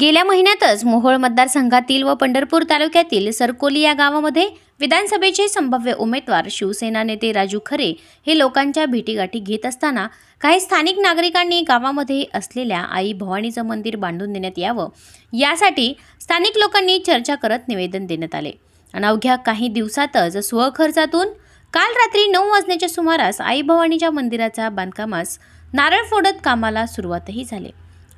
गेल्या महिन्यातच मोहोळ मतदारसंघातील व पंढरपूर तालुक्यातील सरकोली या गावामध्ये विधानसभेचे संभाव्य उमेदवार शिवसेना नेते राजू खरे हे लोकांच्या भेटीगाठी घेत असताना काही स्थानिक नागरिकांनी गावामध्ये असलेल्या आई भवानीचं मंदिर बांधून देण्यात यावं यासाठी स्थानिक लोकांनी चर्चा करत निवेदन देण्यात आले अवघ्या काही दिवसातच स्वखर्चातून काल रात्री नऊ वाजण्याच्या सुमारास आई भवानीच्या मंदिराचा बांधकामास नारळ फोडत कामाला सुरुवातही झाली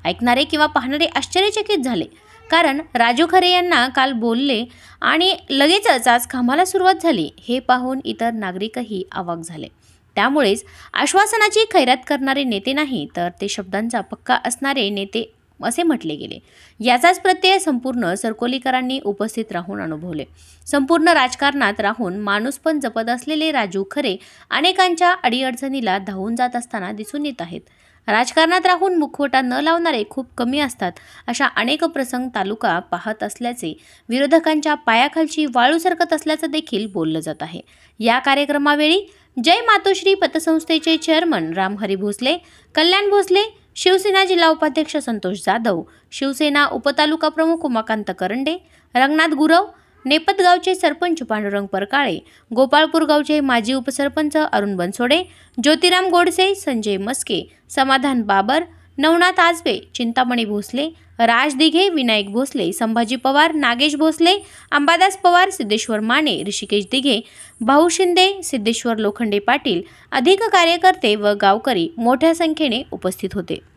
ऐकणारे किंवा पाहणारे आश्चर्यचकित झाले कारण राजू खरे यांना काल बोलले आणि लगेचच आज कामाला सुरुवात झाली हे पाहून इतर नागरिकही आवाक झाले त्यामुळेच आश्वासनाची खैरात करणारे नेते नाही तर ते शब्दांचा पक्का असणारे नेते असे म्हटले गेले याचाच प्रत्यय संपूर्ण सरकोलीकरांनी उपस्थित राहून अनुभवले संपूर्ण राजकारणात राहून माणूस पण जपत असलेले राजू खरे अनेकांच्या अडीअडचणीला धावून जात असताना दिसून येत आहेत राजकारणात राहून मुखवटा न लावणारे खूप कमी असतात अशा अनेक प्रसंग तालुका पाहत असल्याचे विरोधकांच्या पायाखालची वाळू सरकत असल्याचं देखील बोललं जात आहे या कार्यक्रमावेळी जय मातोश्री पतसंस्थेचे चेअरमन रामहरी भोसले कल्याण भोसले शिवसेना जिल्हा उपाध्यक्ष संतोष जाधव शिवसेना उपतालुका प्रमुख उमाकांत करंडे रंगनाथ गुरव नेपतगावचे सरपंच पांडुरंग परकाळे गोपाळपूर गावचे माजी उपसरपंच अरुण बनसोडे ज्योतिराम गोडसे संजय मस्के समाधान बाबर नवनाथ आजबे चिंतामणी भोसले राज दिघे विनायक भोसले संभाजी पवार नागेश भोसले अंबादास पवार सिद्धेश्वर माने ऋषिकेश दिघे भाऊ शिंदे सिद्धेश्वर लोखंडे पाटील अधिक कार्यकर्ते व गावकरी मोठ्या संख्येने उपस्थित होते